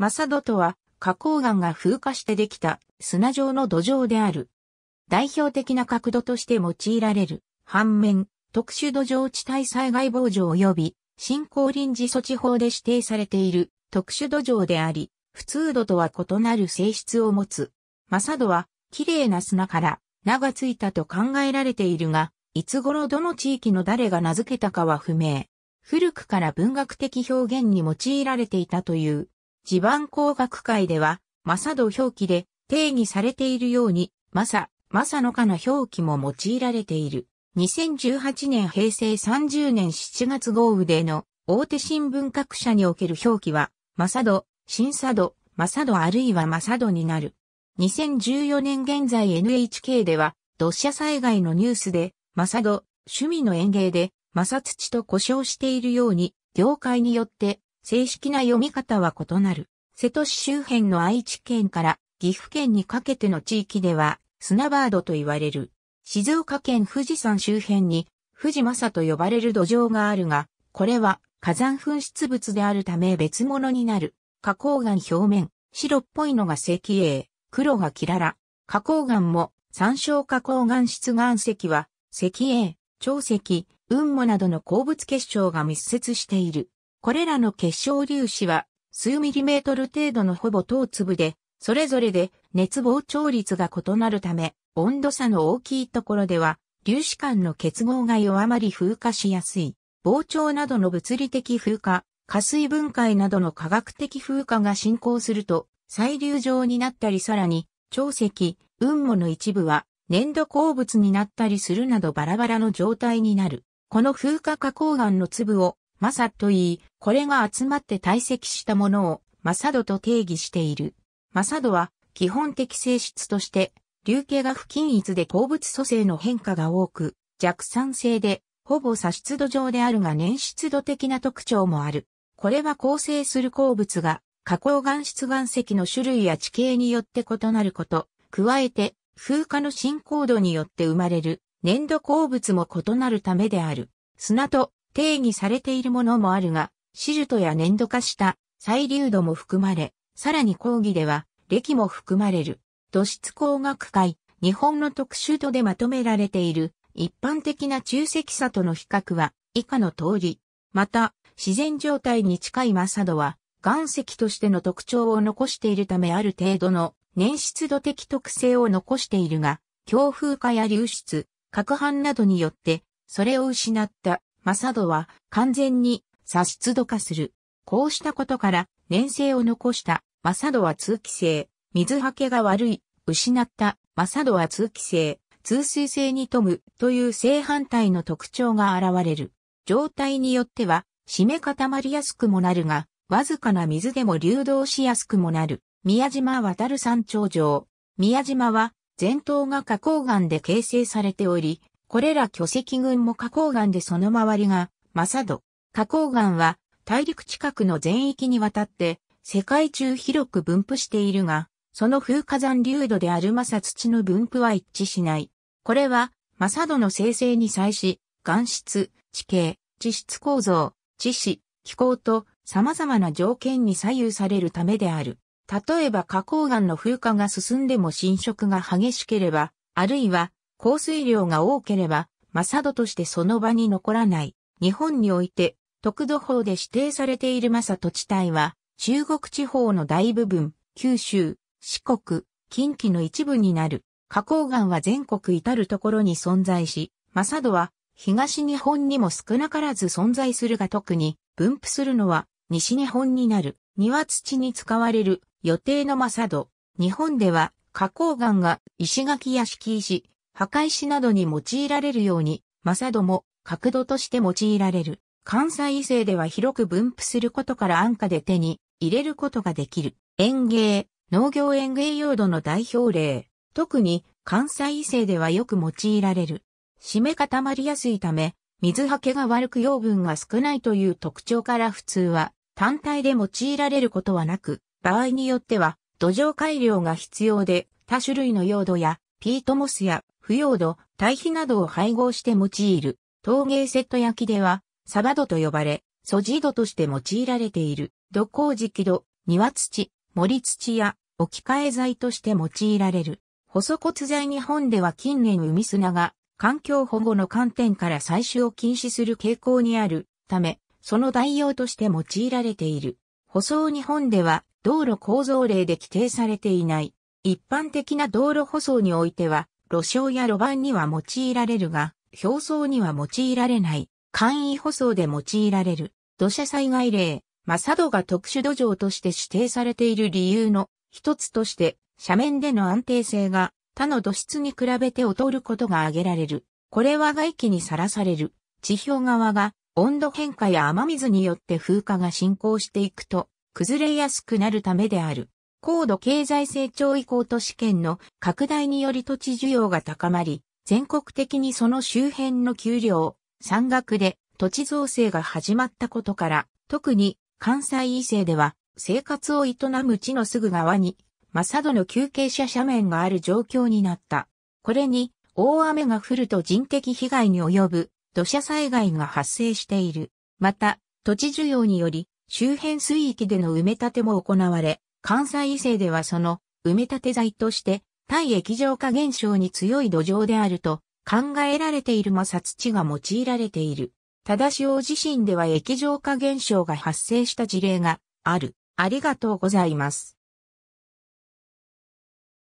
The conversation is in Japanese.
マサドとは、花崗岩が風化してできた砂状の土壌である。代表的な角度として用いられる。反面、特殊土壌地帯災害防除及び、振興臨時措置法で指定されている特殊土壌であり、普通土とは異なる性質を持つ。マサドは、綺麗な砂から名がついたと考えられているが、いつ頃どの地域の誰が名付けたかは不明。古くから文学的表現に用いられていたという地盤工学会では、マサド表記で定義されているように、マサ、マサのカの表記も用いられている。2018年平成30年7月豪雨での大手新聞各社における表記は、マサド、新査度、マサドあるいはマサドになる。2014年現在 NHK では、土砂災害のニュースで、マサド、趣味の園芸で、マサ土と呼称しているように、業界によって正式な読み方は異なる。瀬戸市周辺の愛知県から岐阜県にかけての地域では、スナバードと言われる。静岡県富士山周辺に、富士正と呼ばれる土壌があるが、これは火山噴出物であるため別物になる。花崗岩表面、白っぽいのが石英、黒がキララ。花崗岩も、山椒花崗岩質岩石は、石英、長石、雲母などの鉱物結晶が密接している。これらの結晶粒子は数ミリメートル程度のほぼ等粒で、それぞれで熱膨張率が異なるため、温度差の大きいところでは、粒子間の結合が弱まり風化しやすい。膨張などの物理的風化、加水分解などの科学的風化が進行すると、細粒状になったりさらに、潮石、雲母の一部は粘土鉱物になったりするなどバラバラの状態になる。この風化加工岩の粒をマサと言い、これが集まって堆積したものをマサドと定義している。マサドは基本的性質として、流形が不均一で鉱物組成の変化が多く、弱酸性で、ほぼ差出土上であるが粘出土的な特徴もある。これは構成する鉱物が、加工岩質岩石の種類や地形によって異なること、加えて、風化の進行度によって生まれる、粘土鉱物も異なるためである。砂と定義されているものもあるが、シルトや粘土化した細流度も含まれ、さらに講義では、歴も含まれる。土質工学会、日本の特集度でまとめられている一般的な中石砂との比較は以下の通り。また、自然状態に近いマサドは岩石としての特徴を残しているためある程度の粘湿度的特性を残しているが、強風化や流出、攪拌などによってそれを失ったマサドは完全に差出度化する。こうしたことから、粘性を残したマサドは通気性、水はけが悪い、失ったマサドは通気性、通水性に富むという正反対の特徴が現れる。状態によっては、締め固まりやすくもなるが、わずかな水でも流動しやすくもなる。宮島渡る山頂上。宮島は、前頭が花崗岩で形成されており、これら巨石群も花崗岩でその周りが、マサド。花崗岩は大陸近くの全域にわたって世界中広く分布しているが、その風火山流度であるマサ土の分布は一致しない。これは、マサドの生成に際し、岩質、地形、地質構造、地質、気候と様々な条件に左右されるためである。例えば花崗岩の風化が進んでも侵食が激しければ、あるいは降水量が多ければ、マサドとしてその場に残らない。日本において、特土法で指定されているマサト地帯は、中国地方の大部分、九州、四国、近畿の一部になる。花崗岩は全国至るところに存在し、マサドは東日本にも少なからず存在するが特に分布するのは西日本になる。庭土に使われる予定のマサド。日本では花崗岩が石垣や敷石、墓石などに用いられるように、サドも、角度として用いられる。関西異性では広く分布することから安価で手に入れることができる。園芸、農業園芸用土の代表例。特に関西異性ではよく用いられる。締め固まりやすいため、水はけが悪く養分が少ないという特徴から普通は単体で用いられることはなく、場合によっては土壌改良が必要で多種類の用土やピートモスや腐葉土、堆肥などを配合して用いる、陶芸セット焼きでは、サバ土と呼ばれ、素地土として用いられている、土工磁器土、庭土、森土や置き換え材として用いられる。細骨材日本では近年海砂が環境保護の観点から採取を禁止する傾向にあるため、その代用として用いられている。舗装日本では道路構造例で規定されていない。一般的な道路舗装においては、路障や路盤には用いられるが、表層には用いられない、簡易舗装で用いられる、土砂災害例、マサドが特殊土壌として指定されている理由の一つとして、斜面での安定性が他の土質に比べて劣ることが挙げられる。これは外気にさらされる。地表側が温度変化や雨水によって風化が進行していくと崩れやすくなるためである。高度経済成長以降都市圏の拡大により土地需要が高まり、全国的にその周辺の丘陵、山岳で土地造成が始まったことから、特に関西以西では生活を営む地のすぐ側に、マサドの休憩者斜面がある状況になった。これに大雨が降ると人的被害に及ぶ土砂災害が発生している。また、土地需要により周辺水域での埋め立ても行われ、関西異性ではその埋め立て材として対液状化現象に強い土壌であると考えられている摩擦地が用いられている。ただし大地震では液状化現象が発生した事例がある。ありがとうございます。